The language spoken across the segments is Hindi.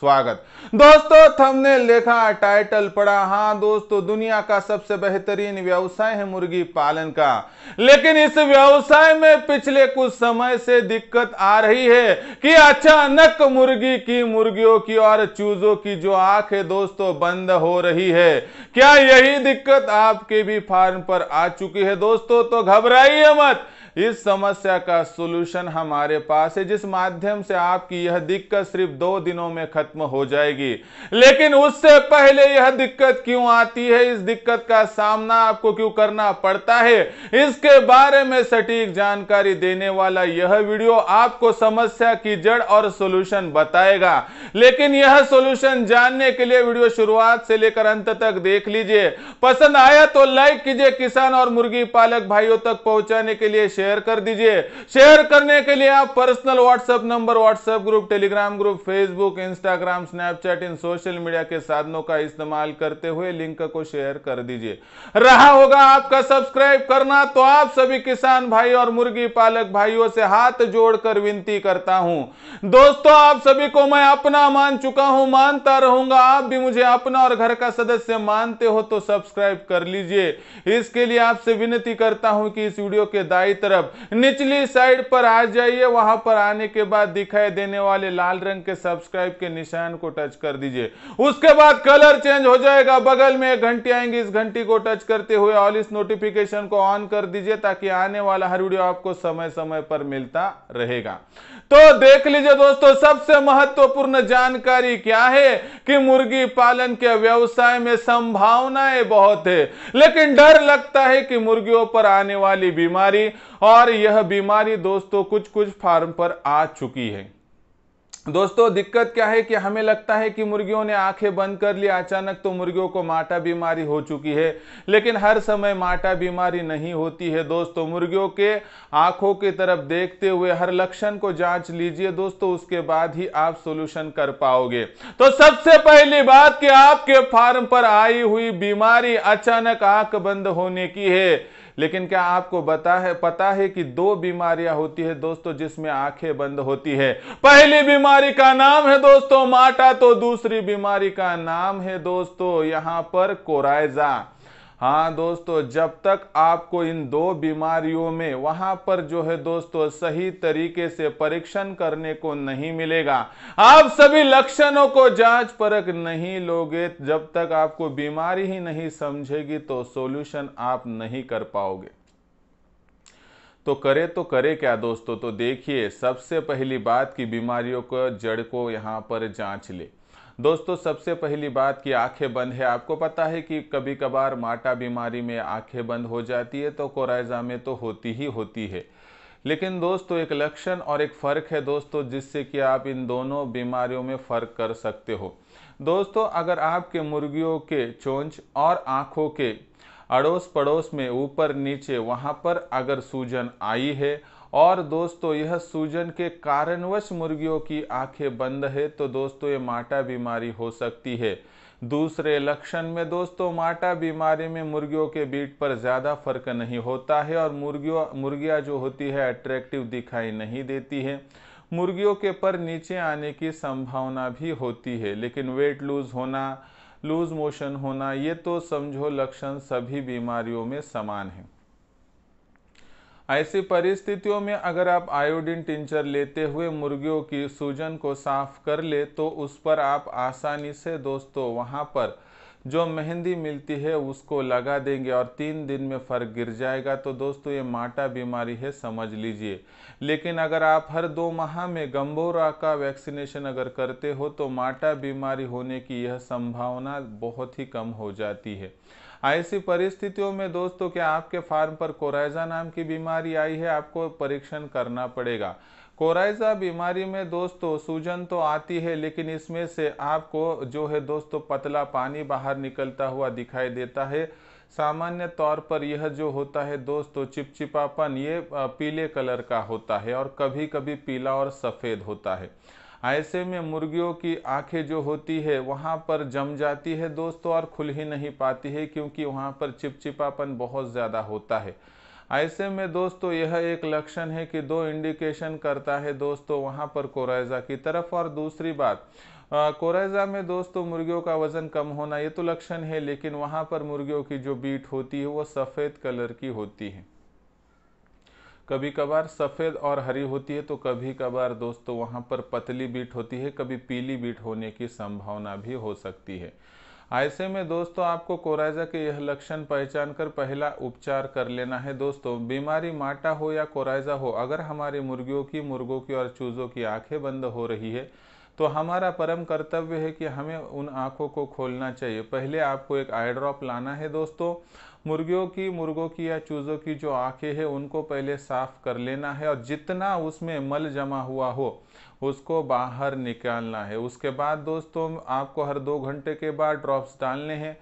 स्वागत दोस्तों थमने लेखा टाइटल पढ़ा हाँ दोस्तों दुनिया का सबसे बेहतरीन व्यवसाय है मुर्गी पालन का लेकिन इस व्यवसाय में पिछले कुछ समय से दिक्कत आ रही है कि अचानक मुर्गी की मुर्गियों की और चूजों की जो आंख है दोस्तों बंद हो रही है क्या यही दिक्कत आपके भी फार्म पर आ चुकी है दोस्तों तो घबराइए मत इस समस्या का सोल्यूशन हमारे पास है जिस माध्यम से आपकी यह दिक्कत सिर्फ दो दिनों में खत्म हो जाएगी लेकिन उससे पहले यह दिक्कत क्यों आती है इस दिक्कत का सामना आपको क्यों करना पड़ता है इसके बारे में सटीक जानकारी देने वाला यह वीडियो आपको समस्या की जड़ और सोल्यूशन बताएगा लेकिन यह सोल्यूशन जानने के लिए वीडियो शुरुआत से लेकर अंत तक देख लीजिए पसंद आया तो लाइक कीजिए किसान और मुर्गी पालक भाइयों तक पहुंचाने के लिए शेयर शेयर कर दीजिए शेयर करने के लिए आप personal WhatsApp number WhatsApp group Telegram group Facebook Instagram Snapchat इन सोशल मीडिया के साधनों का इस्तेमाल करते हुए लिंक को शेयर कर दीजिए रहा होगा आपका सब्सक्राइब करना तो आप सभी किसान भाई और मुर्गी पालक भाइयों से हाथ जोड़कर विनती करता हूं दोस्तों आप सभी को मैं अपना मान चुका हूं मानता रहूंगा आप भी मुझे अपना और घर का सदस्य मानते हो तो सब्सक्राइब कर लीजिए इसके लिए आपसे विनती करता हूं कि इस वीडियो के दायित्व तरफ निचली साइड पर आ जाइए वहां पर आने के बाद दिखाई देने वाले लाल रंग के सब्सक्राइब के निशान को टच कर दीजिए उसके बाद कलर चेंज हो जाएगा बगल में एक घंटी आएंगी इस घंटी को टच करते हुए ऑल इस नोटिफिकेशन को ऑन कर दीजिए ताकि आने वाला हर वीडियो आपको समय समय पर मिलता रहेगा तो देख लीजिए दोस्तों सबसे महत्वपूर्ण जानकारी क्या है कि मुर्गी पालन के व्यवसाय में संभावनाएं बहुत है लेकिन डर लगता है कि मुर्गियों पर आने वाली बीमारी और यह बीमारी दोस्तों कुछ कुछ फार्म पर आ चुकी है दोस्तों दिक्कत क्या है कि हमें लगता है कि मुर्गियों ने आंखें बंद कर लिया अचानक तो मुर्गियों को माटा बीमारी हो चुकी है लेकिन हर समय माटा बीमारी नहीं होती है दोस्तों मुर्गियों के आंखों की तरफ देखते हुए हर लक्षण को जांच लीजिए दोस्तों उसके बाद ही आप सोल्यूशन कर पाओगे तो सबसे पहली बात कि आपके फार्म पर आई हुई बीमारी अचानक आंख बंद होने की है लेकिन क्या आपको बता है पता है कि दो बीमारियां होती है दोस्तों जिसमें आंखें बंद होती है पहली बीमारी का नाम है दोस्तों माटा तो दूसरी बीमारी का नाम है दोस्तों यहां पर कोराइजा हाँ दोस्तों जब तक आपको इन दो बीमारियों में वहां पर जो है दोस्तों सही तरीके से परीक्षण करने को नहीं मिलेगा आप सभी लक्षणों को जांच परख नहीं लोगे जब तक आपको बीमारी ही नहीं समझेगी तो सॉल्यूशन आप नहीं कर पाओगे तो करे तो करे क्या दोस्तों तो देखिए सबसे पहली बात की बीमारियों को जड़ को यहां पर जांच ले दोस्तों सबसे पहली बात कि आंखें बंद है आपको पता है कि कभी कभार माटा बीमारी में आंखें बंद हो जाती है तो कोराइजा में तो होती ही होती है लेकिन दोस्तों एक लक्षण और एक फ़र्क है दोस्तों जिससे कि आप इन दोनों बीमारियों में फ़र्क कर सकते हो दोस्तों अगर आपके मुर्गियों के चोंच और आँखों के अड़ोस पड़ोस में ऊपर नीचे वहाँ पर अगर सूजन आई है और दोस्तों यह सूजन के कारणवश मुर्गियों की आंखें बंद है तो दोस्तों ये माटा बीमारी हो सकती है दूसरे लक्षण में दोस्तों माटा बीमारी में मुर्गियों के बीट पर ज़्यादा फर्क नहीं होता है और मुर्गियों मुर्गियाँ जो होती है अट्रैक्टिव दिखाई नहीं देती है मुर्गियों के पर नीचे आने की संभावना भी होती है लेकिन वेट लूज होना लूज मोशन होना ये तो समझो लक्षण सभी बीमारियों में समान है ऐसी परिस्थितियों में अगर आप आयोडीन टिंचर लेते हुए मुर्गियों की सूजन को साफ कर ले तो उस पर आप आसानी से दोस्तों वहाँ पर जो मेहंदी मिलती है उसको लगा देंगे और तीन दिन में फ़र्क गिर जाएगा तो दोस्तों ये माटा बीमारी है समझ लीजिए लेकिन अगर आप हर दो माह में गंभोरा का वैक्सीनेशन अगर करते हो तो माटा बीमारी होने की यह संभावना बहुत ही कम हो जाती है हाँ, ऐसी परिस्थितियों में दोस्तों क्या आपके फार्म पर कोराइजा नाम की बीमारी आई है आपको परीक्षण करना पड़ेगा कोराइजा बीमारी में दोस्तों सूजन तो आती है लेकिन इसमें से आपको जो है दोस्तों पतला पानी बाहर निकलता हुआ दिखाई देता है सामान्य तौर पर यह जो होता है दोस्तों चिपचिपापन ये पीले कलर का होता है और कभी कभी पीला और सफ़ेद होता है ऐसे में मुर्गियों की आंखें जो होती है वहाँ पर जम जाती है दोस्तों और खुल ही नहीं पाती है क्योंकि वहाँ पर चिपचिपापन बहुत ज़्यादा होता है ऐसे में दोस्तों यह एक लक्षण है कि दो इंडिकेशन करता है दोस्तों वहाँ पर कोराइजा की तरफ और दूसरी बात कोराइजा में दोस्तों मुर्गियों का वज़न कम होना ये तो लक्षण है लेकिन वहाँ पर मुर्गियों की जो बीट होती है वो सफ़ेद कलर की होती है कभी कभार सफ़ेद और हरी होती है तो कभी कभार दोस्तों वहाँ पर पतली बीट होती है कभी पीली बीट होने की संभावना भी हो सकती है ऐसे में दोस्तों आपको कोराइजा के यह लक्षण पहचान कर पहला उपचार कर लेना है दोस्तों बीमारी माटा हो या कोराइजा हो अगर हमारी मुर्गियों की मुर्गों की और चूज़ों की आंखें बंद हो रही है तो हमारा परम कर्तव्य है कि हमें उन आँखों को खोलना चाहिए पहले आपको एक आई ड्रॉप लाना है दोस्तों मुर्गियों की मुर्गों की या चूज़ों की जो आंखें हैं उनको पहले साफ कर लेना है और जितना उसमें मल जमा हुआ हो उसको बाहर निकालना है उसके बाद दोस्तों आपको हर दो घंटे के बाद ड्रॉप्स डालने हैं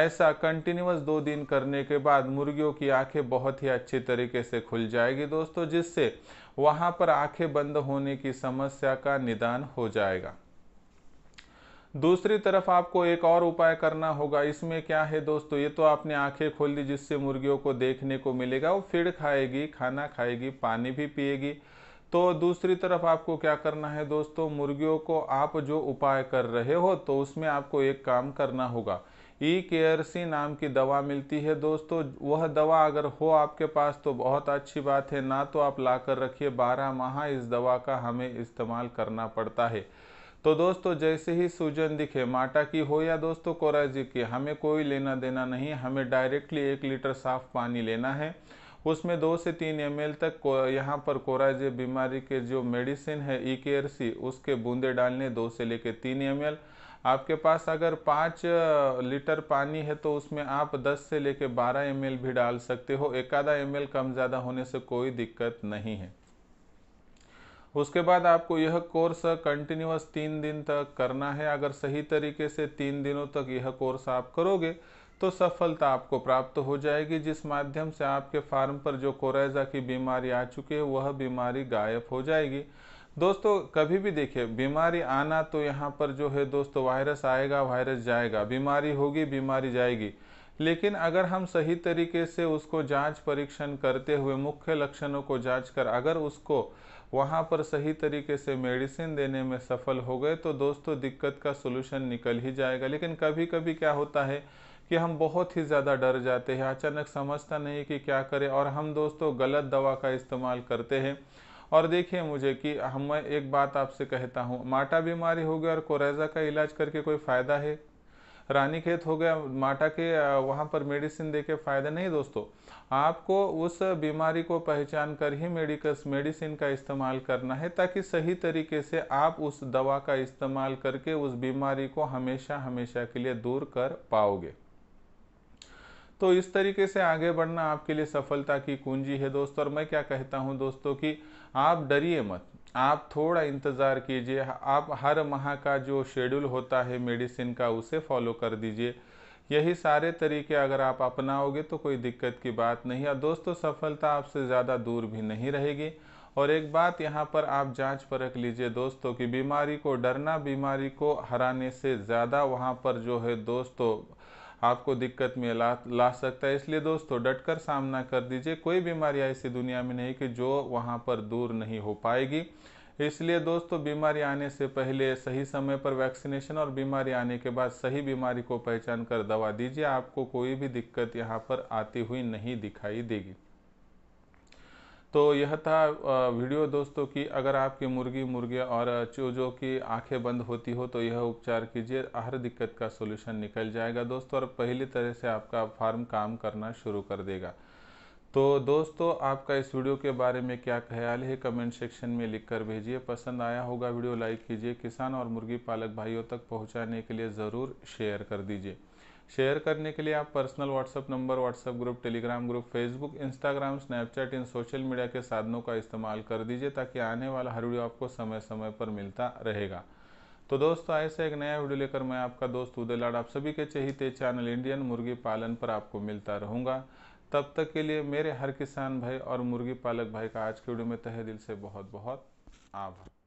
ऐसा कंटिन्यूस दो दिन करने के बाद मुर्गियों की आंखें बहुत ही अच्छे तरीके से खुल जाएगी दोस्तों जिससे वहाँ पर आंखें बंद होने की समस्या का निदान हो जाएगा दूसरी तरफ आपको एक और उपाय करना होगा इसमें क्या है दोस्तों ये तो आपने आंखें खोल दी जिससे मुर्गियों को देखने को मिलेगा वो फिर खाएगी खाना खाएगी पानी भी पिएगी तो दूसरी तरफ आपको क्या करना है दोस्तों मुर्गियों को आप जो उपाय कर रहे हो तो उसमें आपको एक काम करना होगा ई केयरसी नाम की दवा मिलती है दोस्तों वह दवा अगर हो आपके पास तो बहुत अच्छी बात है ना तो आप ला कर रखिए बारह माह इस दवा का हमें इस्तेमाल करना पड़ता है तो दोस्तों जैसे ही सूजन दिखे माटा की हो या दोस्तों कोराजी की हमें कोई लेना देना नहीं हमें डायरेक्टली एक लीटर साफ पानी लेना है उसमें दो से तीन एम तक यहाँ पर कोराजे बीमारी के जो मेडिसिन है ई केयर सी उसके बूंदे डालने दो से लेके तीन एम आपके पास अगर पाँच लीटर पानी है तो उसमें आप दस से लेके बारह एम भी डाल सकते हो एक आधा एम कम ज़्यादा होने से कोई दिक्कत नहीं है उसके बाद आपको यह कोर्स कंटिन्यूस तीन दिन तक करना है अगर सही तरीके से तीन दिनों तक यह कोर्स आप करोगे तो सफलता आपको प्राप्त हो जाएगी जिस माध्यम से आपके फार्म पर जो कोरेजा की बीमारी आ चुकी है वह बीमारी गायब हो जाएगी दोस्तों कभी भी देखिए बीमारी आना तो यहाँ पर जो है दोस्तों वायरस आएगा वायरस जाएगा बीमारी होगी बीमारी जाएगी लेकिन अगर हम सही तरीके से उसको जांच परीक्षण करते हुए मुख्य लक्षणों को जांच कर अगर उसको वहाँ पर सही तरीके से मेडिसिन देने में सफल हो गए तो दोस्तों दिक्कत का सोल्यूशन निकल ही जाएगा लेकिन कभी कभी क्या होता है कि हम बहुत ही ज़्यादा डर जाते हैं अचानक समझता नहीं कि क्या करें और हम दोस्तों गलत दवा का इस्तेमाल करते हैं और देखिए मुझे कि हम मैं एक बात आपसे कहता हूँ माटा बीमारी हो गई और कोरेजा का इलाज करके कोई फ़ायदा है रानीखेत हो गया माटा के वहाँ पर मेडिसिन दे के फ़ायदा नहीं दोस्तों आपको उस बीमारी को पहचान कर ही मेडिकल मेडिसिन का इस्तेमाल करना है ताकि सही तरीके से आप उस दवा का इस्तेमाल करके उस बीमारी को हमेशा हमेशा के लिए दूर कर पाओगे तो इस तरीके से आगे बढ़ना आपके लिए सफलता की कुंजी है दोस्तों और मैं क्या कहता हूँ दोस्तों कि आप डरिए मत आप थोड़ा इंतज़ार कीजिए आप हर माह का जो शेड्यूल होता है मेडिसिन का उसे फॉलो कर दीजिए यही सारे तरीके अगर आप अपनाओगे तो कोई दिक्कत की बात नहीं है दोस्तों सफलता आपसे ज़्यादा दूर भी नहीं रहेगी और एक बात यहाँ पर आप जांच परख लीजिए दोस्तों कि बीमारी को डरना बीमारी को हराने से ज़्यादा वहाँ पर जो है दोस्तों आपको दिक्कत में ला ला सकता है इसलिए दोस्तों डट कर सामना कर दीजिए कोई बीमारी ऐसी दुनिया में नहीं कि जो वहाँ पर दूर नहीं हो पाएगी इसलिए दोस्तों बीमारी आने से पहले सही समय पर वैक्सीनेशन और बीमारी आने के बाद सही बीमारी को पहचान कर दवा दीजिए आपको कोई भी दिक्कत यहाँ पर आती हुई नहीं दिखाई देगी तो यह था वीडियो दोस्तों कि अगर आपकी मुर्गी मुर्गिया और चूजों की आंखें बंद होती हो तो यह उपचार कीजिए हर दिक्कत का सोल्यूशन निकल जाएगा दोस्तों और पहली तरह से आपका फार्म काम करना शुरू कर देगा तो दोस्तों आपका इस वीडियो के बारे में क्या ख्याल है कमेंट सेक्शन में लिखकर भेजिए पसंद आया होगा वीडियो लाइक कीजिए किसान और मुर्गी पालक भाइयों तक पहुंचाने के लिए ज़रूर शेयर कर दीजिए शेयर करने के लिए आप personal WhatsApp number WhatsApp group Telegram group Facebook Instagram Snapchat इन सोशल मीडिया के साधनों का इस्तेमाल कर दीजिए ताकि आने वाला हर वीडियो आपको समय समय पर मिलता रहेगा तो दोस्तों ऐसे एक नया वीडियो लेकर मैं आपका दोस्त उदय लाड आप सभी के चाहिए चैनल इंडियन मुर्गी पालन पर आपको मिलता रहूँगा तब तक के लिए मेरे हर किसान भाई और मुर्गी पालक भाई का आज के वीडियो में तहे दिल से बहुत बहुत आभार